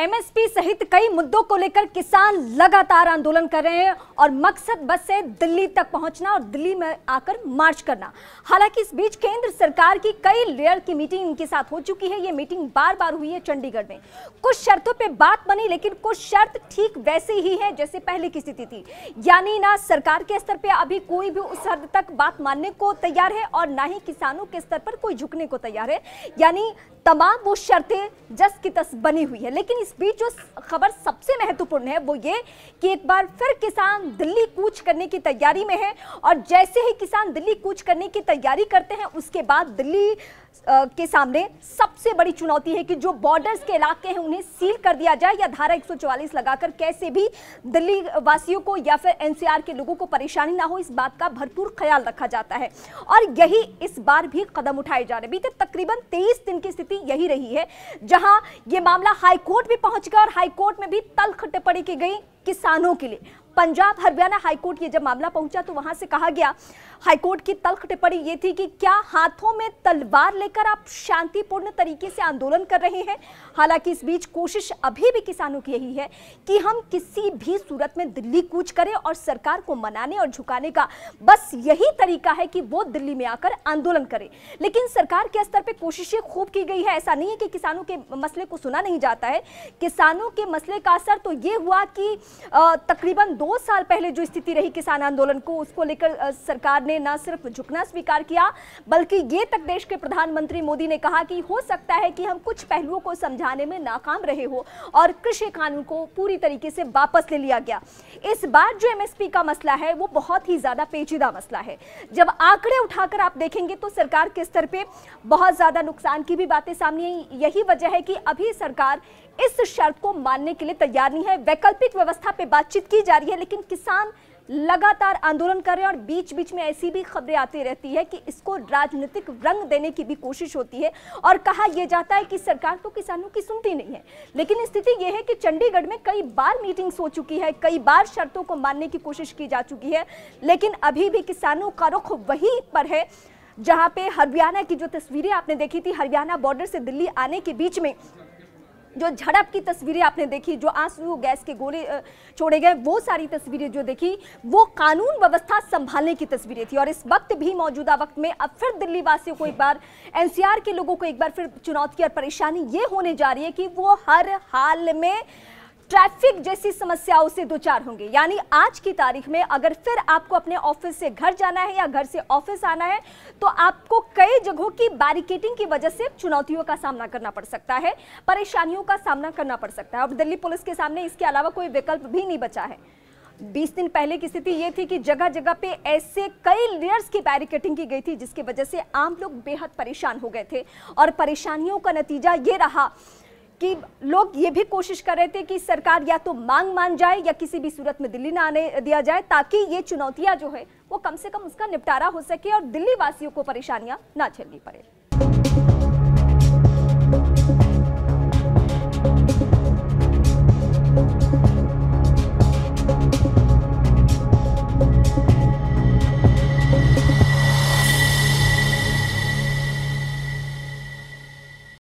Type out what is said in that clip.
MSP सहित कई मुद्दों को लेकर किसान लगातार आंदोलन कर रहे हैं और मकसद बस से दिल्ली तक पहुंचना और दिल्ली में आकर मार्च करना हालांकि इस बीच केंद्र सरकार की कई लेयर की मीटिंग इनके साथ हो चुकी है ये मीटिंग बार बार हुई है चंडीगढ़ में कुछ शर्तों पे बात बनी लेकिन कुछ शर्त ठीक वैसे ही है जैसे पहले की स्थिति थी यानी ना सरकार के स्तर पर अभी कोई भी उस हद तक बात मानने को तैयार है और ना ही किसानों के स्तर पर कोई झुकने को तैयार है यानी तमाम वो शर्तें जस की तस बनी हुई है लेकिन इस बीच जो खबर सबसे महत्वपूर्ण है वो ये कि एक बार फिर किसान दिल्ली कूच करने की तैयारी में है और जैसे ही किसान दिल्ली कूच करने की तैयारी करते हैं उसके बाद दिल्ली के सामने सबसे बड़ी चुनौती है कि जो बॉर्डर्स के इलाके हैं उन्हें सील कर दिया जाए या धारा 144 लगाकर कैसे भी दिल्ली वासियों को या फिर एनसीआर के लोगों को परेशानी ना हो इस बात का भरपूर ख्याल रखा जाता है और यही इस बार भी कदम उठाए जा रहे बीते तकरीबन तेईस दिन की स्थिति यही रही है जहां ये मामला हाईकोर्ट भी पहुंच गया और हाईकोर्ट में भी तलख टिप्पणी की गई किसानों के लिए पंजाब हरियाणा हाईकोर्ट ये जब मामला पहुंचा तो वहां से कहा गया हाईकोर्ट की तल्ख टिप्पणी ये थी कि क्या हाथों में तलवार लेकर आप शांतिपूर्ण तरीके से आंदोलन कर रहे हैं हालांकि इस बीच कोशिश अभी भी किसानों की यही है कि हम किसी भी सूरत में दिल्ली कूच करें और सरकार को मनाने और झुकाने का बस यही तरीका है कि वो दिल्ली में आकर आंदोलन करें लेकिन सरकार के स्तर पर कोशिशें खूब की गई है ऐसा नहीं है कि किसानों के मसले को सुना नहीं जाता है किसानों के मसले का असर तो ये हुआ कि तकरीबन दो साल पहले जो स्थिति रही किसान आंदोलन को उसको लेकर सरकार ने ने न सिर्फ झुकना स्वीकार किया बल्कि ये तक देश के प्रधानमंत्री मोदी ने कहा कि हो सकता है कि हम कुछ पहलुओं को समझाने में नाकाम रहे हो और कृषि कानून को पूरी तरीके से वापस ले लिया गया इस बार जो एमएसपी का मसला है वो बहुत ही ज़्यादा पेचीदा मसला है जब आंकड़े उठाकर आप देखेंगे तो सरकार के स्तर पर बहुत ज़्यादा नुकसान की भी बातें सामने आई यही वजह है कि अभी सरकार इस शर्त को मानने के लिए तैयार नहीं है वैकल्पिक व्यवस्था पे बातचीत की जा रही है लेकिन किसान लगातार आंदोलन कर रहे हैं और बीच बीच में ऐसी भी खबरें आती रहती है कि इसको राजनीतिक रंग देने की भी कोशिश होती है और कहा यह जाता है कि सरकार तो किसानों की सुनती नहीं है लेकिन स्थिति यह है कि चंडीगढ़ में कई बार मीटिंग्स हो चुकी है कई बार शर्तों को मानने की कोशिश की जा चुकी है लेकिन अभी भी किसानों का रुख वही पर है जहां पे हरियाणा की जो तस्वीरें आपने देखी थी हरियाणा बॉर्डर से दिल्ली आने के बीच में जो झड़प की तस्वीरें आपने देखी जो आंसू गैस के गोले छोड़े गए वो सारी तस्वीरें जो देखी वो कानून व्यवस्था संभालने की तस्वीरें थी और इस वक्त भी मौजूदा वक्त में अब फिर दिल्ली वासियों को एक बार एनसीआर के लोगों को एक बार फिर चुनौती और परेशानी ये होने जा रही है कि वो हर हाल में ट्रैफिक जैसी समस्याओं से दो चार होंगे यानी आज की तारीख में अगर फिर आपको अपने ऑफिस से घर जाना है या घर से ऑफिस आना है तो आपको कई जगहों की बैरिकेटिंग की वजह से चुनौतियों का सामना करना पड़ सकता है परेशानियों का सामना करना पड़ सकता है और दिल्ली पुलिस के सामने इसके अलावा कोई विकल्प भी नहीं बचा है 20 दिन पहले की स्थिति ये थी कि जगह जगह पे ऐसे कई लेयर्स की बैरिकेटिंग की गई थी जिसकी वजह से आम लोग बेहद परेशान हो गए थे और परेशानियों का नतीजा ये रहा कि लोग ये भी कोशिश कर रहे थे कि सरकार या तो मांग मान जाए या किसी भी सूरत में दिल्ली ना आने दिया जाए ताकि ये चुनौतियां जो है वो कम से कम उसका निपटारा हो सके और दिल्ली वासियों को परेशानियां ना झेलनी पड़े